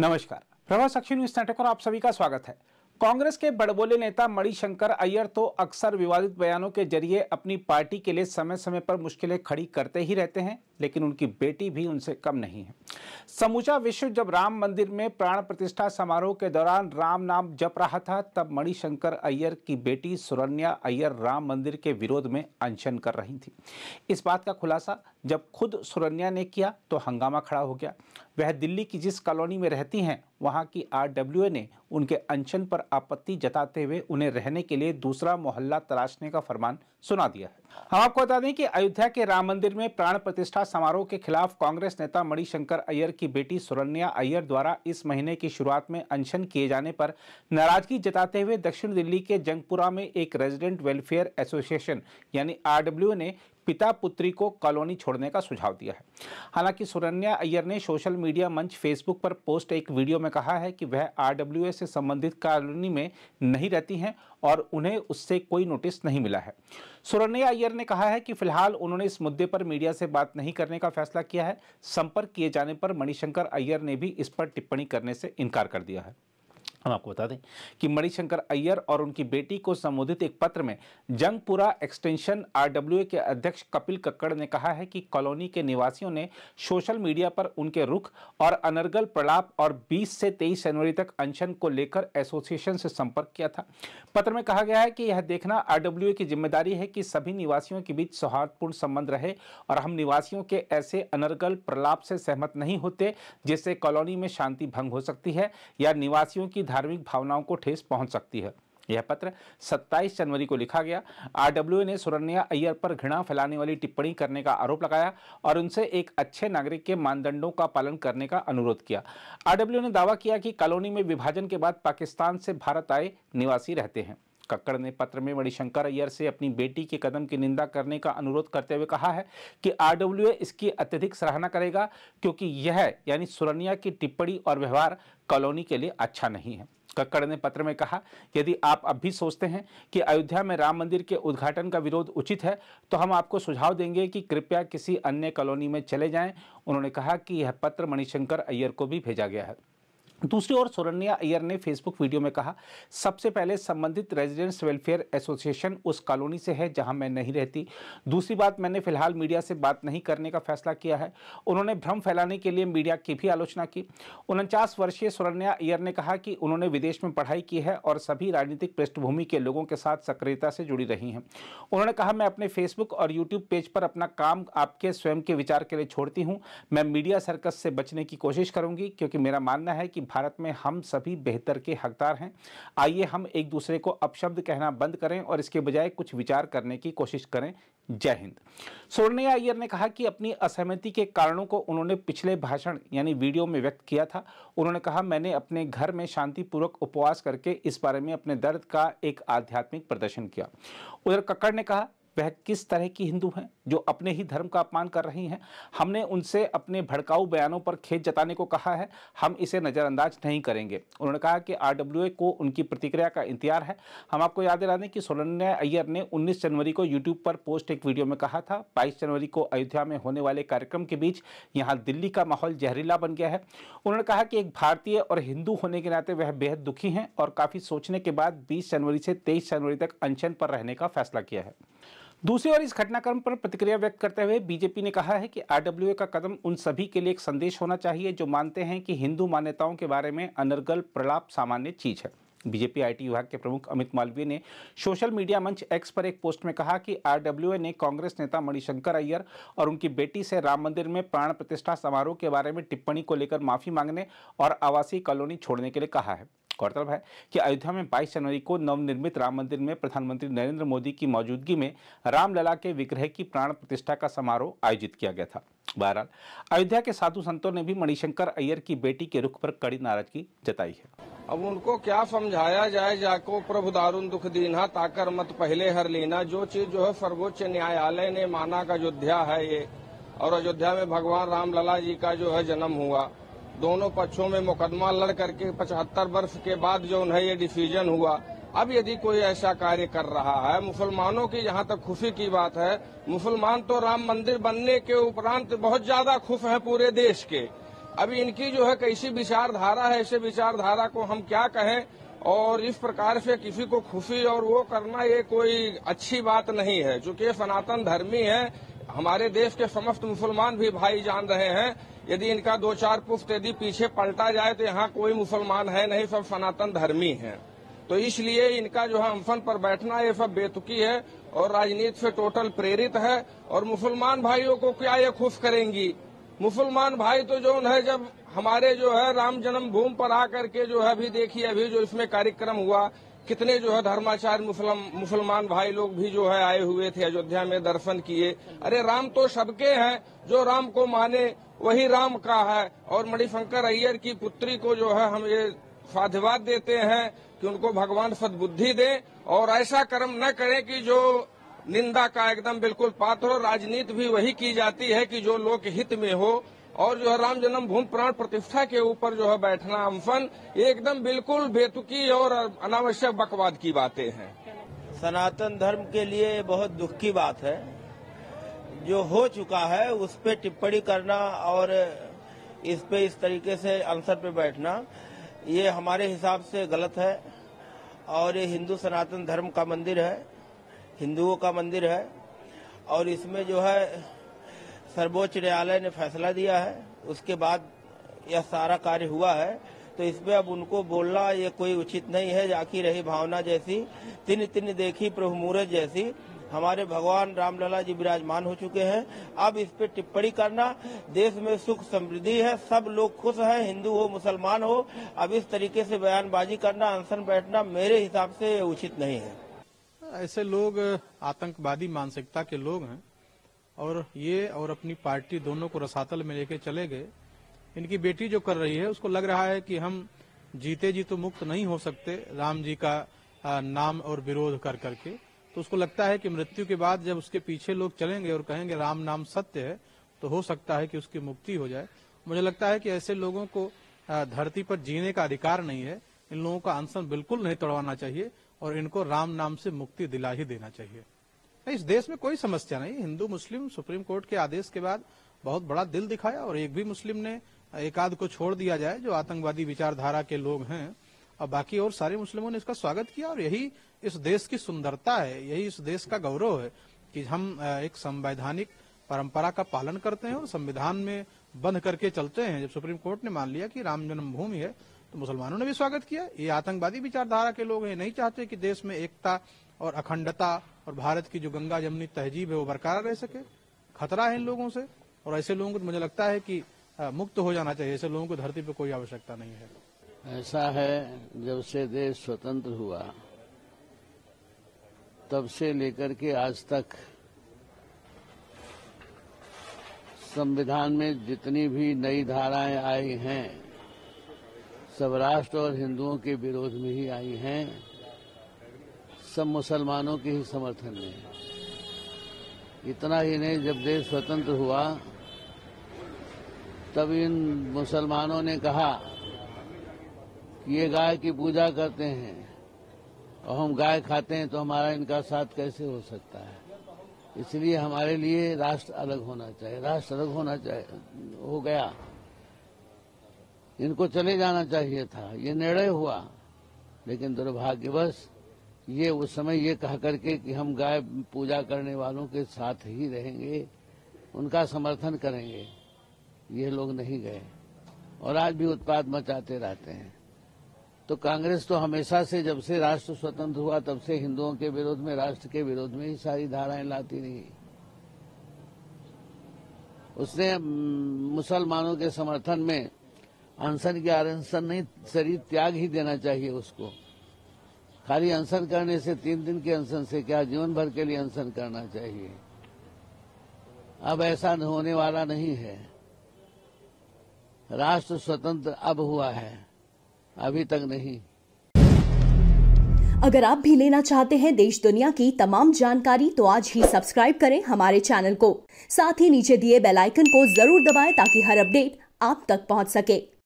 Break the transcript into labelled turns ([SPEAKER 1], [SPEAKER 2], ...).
[SPEAKER 1] नमस्कार Prabha अक्षी news network आप सभी का स्वागत है कांग्रेस के बड़बोले नेता मणिशंकर अय्यर तो अक्सर विवादित बयानों के जरिए अपनी पार्टी के लिए समय समय पर मुश्किलें खड़ी करते ही रहते हैं लेकिन उनकी बेटी भी उनसे कम नहीं है समूचा विश्व जब राम मंदिर में प्राण प्रतिष्ठा समारोह के दौरान राम नाम जप रहा था तब मणिशंकर अय्यर की बेटी सुरन्या अय्यर राम मंदिर के विरोध में अनशन कर रही थी इस बात का खुलासा जब खुद सुरन्या ने किया तो हंगामा खड़ा हो गया वह दिल्ली की जिस कॉलोनी में रहती हैं वहाँ की आर ने उनके अनशन पर आपत्ति जताते हुए उन्हें रहने के लिए दूसरा मोहल्ला तलाशने का फरमान सुना दिया है हम आपको बता दें कि अयोध्या के राम मंदिर में प्राण प्रतिष्ठा समारोह के खिलाफ कांग्रेस नेता मणिशंकर अय्यर की बेटी सुरन्या अय्यर द्वारा इस महीने की शुरुआत में अनशन किए जाने पर नाराजगी जताते हुए दक्षिण दिल्ली के जंगपुरा में एक रेजिडेंट वेलफेयर एसोसिएशन यानी आरडब्ल्यू ने पिता पुत्री को कॉलोनी छोड़ने का सुझाव दिया है हालांकि सुरन्या अय्यर ने सोशल मीडिया मंच फेसबुक पर पोस्ट एक वीडियो में कहा है कि वह आरडब्ल्यूए से संबंधित कॉलोनी में नहीं रहती हैं और उन्हें उससे कोई नोटिस नहीं मिला है सुरन्या अय्यर ने कहा है कि फिलहाल उन्होंने इस मुद्दे पर मीडिया से बात नहीं करने का फैसला किया है संपर्क किए जाने पर मणिशंकर अय्यर ने भी इस पर टिप्पणी करने से इनकार कर दिया है हम आपको बता दें कि मणिशंकर अय्यर और उनकी बेटी को संबोधित एक पत्र में जंगपुरा एक्सटेंशन आरडब्ल्यूए के अध्यक्ष कपिल कक्कड़ ने कहा है कि कॉलोनी के निवासियों ने सोशल मीडिया पर उनके रुख और अनर्गल प्रलाप और 20 से 23 जनवरी तक अनशन को लेकर एसोसिएशन से संपर्क किया था पत्र में कहा गया है कि यह देखना आरडब्ल्यूए की जिम्मेदारी है कि सभी निवासियों के बीच सौहार्दपूर्ण संबंध रहे और हम निवासियों के ऐसे अनर्गल प्रलाप से सहमत नहीं होते जिससे कॉलोनी में शांति भंग हो सकती है या निवासियों की धारा धार्मिक भावनाओं को ठेस पहुंच सकती है यह पत्र 27 जनवरी को लिखा गया आरडब्ल्यू ने सुरन्या अय्यर पर घृणा फैलाने वाली टिप्पणी करने का आरोप लगाया और उनसे एक अच्छे नागरिक के मानदंडों का पालन करने का अनुरोध किया आरडब्ल्यू ने दावा किया कि कॉलोनी में विभाजन के बाद पाकिस्तान से भारत आए निवासी रहते हैं कक्कड़ ने पत्र में मणिशंकर अय्यर से अपनी बेटी के कदम की निंदा करने का अनुरोध करते हुए कहा है कि आरडब्ल्यूए इसकी अत्यधिक सराहना करेगा क्योंकि यह यानी सुरनिया की टिप्पणी और व्यवहार कॉलोनी के लिए अच्छा नहीं है कक्कड़ ने पत्र में कहा यदि आप अब भी सोचते हैं कि अयोध्या में राम मंदिर के उद्घाटन का विरोध उचित है तो हम आपको सुझाव देंगे कि कृपया किसी अन्य कॉलोनी में चले जाएं उन्होंने कहा कि यह पत्र मणिशंकर अय्यर को भी भेजा गया है दूसरी ओर सोरनिया अय्यर ने फेसबुक वीडियो में कहा सबसे पहले संबंधित रेजिडेंट्स वेलफेयर एसोसिएशन उस कॉलोनी से है जहां मैं नहीं रहती दूसरी बात मैंने फिलहाल मीडिया से बात नहीं करने का फैसला किया है उन्होंने भ्रम फैलाने के लिए मीडिया की भी आलोचना की उनचास वर्षीय सोरनिया अय्यर ने कहा कि उन्होंने विदेश में पढ़ाई की है और सभी राजनीतिक पृष्ठभूमि के लोगों के साथ सक्रियता से जुड़ी रही हैं उन्होंने कहा मैं अपने फेसबुक और यूट्यूब पेज पर अपना काम आपके स्वयं के विचार के लिए छोड़ती हूँ मैं मीडिया सर्कस से बचने की कोशिश करूँगी क्योंकि मेरा मानना है कि भारत में हम सभी बेहतर के हकदार हैं आइए हम एक दूसरे को अपशब्द कहना बंद करें और इसके बजाय कुछ विचार करने की कोशिश करें जय हिंद सोर्णिया अय्यर ने कहा कि अपनी असहमति के कारणों को उन्होंने पिछले भाषण यानी वीडियो में व्यक्त किया था उन्होंने कहा मैंने अपने घर में शांतिपूर्वक उपवास करके इस बारे में अपने दर्द का एक आध्यात्मिक प्रदर्शन किया उधर कक्कड़ ने कहा वह किस तरह की हिंदू हैं जो अपने ही धर्म का अपमान कर रही हैं हमने उनसे अपने भड़काऊ बयानों पर खेत जताने को कहा है हम इसे नज़रअंदाज नहीं करेंगे उन्होंने कहा कि आर को उनकी प्रतिक्रिया का इंतजार है हम आपको याद दिला दें कि सोलन्या अय्यर ने उन्नीस जनवरी को यूट्यूब पर पोस्ट एक वीडियो में कहा था बाईस जनवरी को अयोध्या में होने वाले कार्यक्रम के बीच यहाँ दिल्ली का माहौल जहरीला बन गया है उन्होंने कहा कि एक भारतीय और हिंदू होने के नाते वह बेहद दुखी हैं और काफ़ी सोचने के बाद बीस जनवरी से तेईस जनवरी तक अनशन पर रहने का फैसला किया है दूसरी ओर इस घटनाक्रम पर प्रतिक्रिया व्यक्त करते हुए बीजेपी ने कहा है कि आरडब्ल्यूए का कदम उन सभी के लिए एक संदेश होना चाहिए जो मानते हैं कि हिंदू मान्यताओं के बारे में अनर्गल प्रलाप सामान्य चीज है बीजेपी आईटी विभाग के प्रमुख अमित मालवीय ने सोशल मीडिया मंच एक्स पर एक पोस्ट में कहा कि आरडब्ल्यू ने कांग्रेस नेता मणिशंकर अय्यर और उनकी बेटी से राम मंदिर में प्राण प्रतिष्ठा समारोह के बारे में टिप्पणी को लेकर माफी मांगने और आवासीय कॉलोनी छोड़ने के लिए कहा है गौरतलब है कि अयोध्या में 22 जनवरी को नवनिर्मित राम मंदिर में प्रधानमंत्री नरेंद्र मोदी की मौजूदगी में रामलला के विग्रह की प्राण प्रतिष्ठा का समारोह आयोजित किया गया था बहरहाल अयोध्या के साधु संतों ने भी मणिशंकर अय्यर की बेटी के रुख पर कड़ी नाराजगी जताई है
[SPEAKER 2] अब उनको क्या समझाया जाए जाको प्रभु दारुण दुख दीना ताकर मत पहले हर लेना जो चीज जो है सर्वोच्च न्यायालय ने माना का अयोध्या है ये और अयोध्या में भगवान रामलला जी का जो है जन्म हुआ दोनों पक्षों में मुकदमा लड़ करके पचहत्तर वर्ष के बाद जो उन्हें ये डिसीजन हुआ अब यदि कोई ऐसा कार्य कर रहा है मुसलमानों की जहां तक खुशी की बात है मुसलमान तो राम मंदिर बनने के उपरांत बहुत ज्यादा खुश है पूरे देश के अभी इनकी जो है कैसी विचारधारा है ऐसे विचारधारा को हम क्या कहें और इस प्रकार से किसी को खुशी और वो करना ये कोई अच्छी बात नहीं है चूंकि सनातन धर्मी है हमारे देश के समस्त मुसलमान भी भाई जान रहे हैं यदि इनका दो चार पुष्ट यदि पीछे पलटा जाए तो यहाँ कोई मुसलमान है नहीं सब सनातन धर्मी हैं तो इसलिए इनका जो है अम्फन पर बैठना ये सब बेतुकी है और राजनीति से टोटल प्रेरित है और मुसलमान भाइयों को क्या ये खुश करेंगी मुसलमान भाई तो जो है जब हमारे जो है राम जन्मभूमि पर आकर के जो है अभी देखिए अभी जो इसमें कार्यक्रम हुआ कितने जो है धर्माचार्य मुसलमान भाई लोग भी जो है आए हुए थे अयोध्या में दर्शन किए अरे राम तो सबके हैं जो राम को माने वही राम का है और मणिशंकर अय्यर की पुत्री को जो है हम ये साधुवाद देते हैं कि उनको भगवान सदबुद्धि दे और ऐसा कर्म न करें कि जो निंदा का एकदम बिल्कुल पात्र राजनीति भी वही की जाती है कि जो लोक हित में हो और जो है राम जन्मभूमि प्राण प्रतिष्ठा के ऊपर जो है बैठना अम्फन एकदम बिल्कुल बेतुकी और अनावश्यक बकवाद की बातें हैं सनातन धर्म के लिए बहुत दुख की बात है जो हो चुका है उस पर टिप्पणी करना और इस पे इस तरीके से अंसर पे बैठना ये हमारे हिसाब से गलत है और ये हिंदू सनातन धर्म का मंदिर है हिंदुओं का मंदिर है और इसमें जो है सर्वोच्च न्यायालय ने फैसला दिया है उसके बाद यह सारा कार्य हुआ है तो इसमें अब उनको बोलना ये कोई उचित नहीं है जाकी रही भावना जैसी तिन तिन देखी प्रभु मूरत जैसी हमारे भगवान रामलला जी विराजमान हो चुके हैं अब इस पे टिप्पणी करना देश में सुख समृद्धि है सब लोग खुश हैं हिंदू हो मुसलमान हो अब इस तरीके से बयानबाजी
[SPEAKER 3] करना अनशन बैठना मेरे हिसाब से उचित नहीं है ऐसे लोग आतंकवादी मानसिकता के लोग हैं और ये और अपनी पार्टी दोनों को रसातल में लेके चले गए इनकी बेटी जो कर रही है उसको लग रहा है कि हम जीते जी तो मुक्त नहीं हो सकते राम जी का नाम और विरोध कर करके तो उसको लगता है कि मृत्यु के बाद जब उसके पीछे लोग चलेंगे और कहेंगे राम नाम सत्य है तो हो सकता है कि उसकी मुक्ति हो जाए मुझे लगता है कि ऐसे लोगों को धरती पर जीने का अधिकार नहीं है इन लोगों का अनशन बिल्कुल नहीं तोड़वाना चाहिए और इनको राम नाम से मुक्ति दिला ही देना चाहिए इस देश में कोई समस्या नहीं हिंदू मुस्लिम सुप्रीम कोर्ट के आदेश के बाद बहुत बड़ा दिल दिखाया और एक भी मुस्लिम ने एकाध को छोड़ दिया जाए जो आतंकवादी विचारधारा के लोग हैं और बाकी और सारे मुस्लिमों ने इसका स्वागत किया और यही इस देश की सुंदरता है यही इस देश का गौरव है कि हम एक संवैधानिक परंपरा का पालन करते हैं और संविधान में बंद करके चलते हैं जब सुप्रीम कोर्ट ने मान लिया कि राम जन्मभूमि है तो मुसलमानों ने भी स्वागत किया ये आतंकवादी विचारधारा के लोग हैं नहीं चाहते कि देश में एकता और अखंडता और भारत की जो गंगा जमनी तहजीब है वो बरकरार रह सके खतरा है इन लोगों से और ऐसे लोगों को मुझे लगता है कि मुक्त हो जाना चाहिए ऐसे लोगों को धरती पर कोई आवश्यकता नहीं है
[SPEAKER 4] ऐसा है जब से देश स्वतंत्र हुआ तब से लेकर के आज तक संविधान में जितनी भी नई धाराएं आई हैं सब राष्ट्र और हिंदुओं के विरोध में ही आई हैं सब मुसलमानों के ही समर्थन में है इतना ही नहीं जब देश स्वतंत्र हुआ तब इन मुसलमानों ने कहा कि ये गाय की पूजा करते हैं और हम गाय खाते हैं तो हमारा इनका साथ कैसे हो सकता है इसलिए हमारे लिए राष्ट्र अलग होना चाहिए राष्ट्र अलग होना चाहिए हो गया इनको चले जाना चाहिए था ये निर्णय हुआ लेकिन दुर्भाग्यवश ये उस समय ये कह करके कि हम गाय पूजा करने वालों के साथ ही रहेंगे उनका समर्थन करेंगे ये लोग नहीं गए और आज भी उत्पाद मचाते रहते हैं तो कांग्रेस तो हमेशा से जब से राष्ट्र स्वतंत्र हुआ तब से हिंदुओं के विरोध में राष्ट्र के विरोध में ही सारी धाराएं लाती रही उसने मुसलमानों के समर्थन में अनशन की आरसन नहीं शरीर त्याग ही देना चाहिए उसको खाली अनशन करने से तीन दिन के अनशन से क्या जीवन भर के लिए अनशन करना चाहिए अब ऐसा होने वाला नहीं है राष्ट्र स्वतंत्र अब हुआ है अभी तक नहीं
[SPEAKER 1] अगर आप भी लेना चाहते हैं देश दुनिया की तमाम जानकारी तो आज ही सब्सक्राइब करें हमारे चैनल को साथ ही नीचे दिए बेल आइकन को जरूर दबाएं ताकि हर अपडेट आप तक पहुंच सके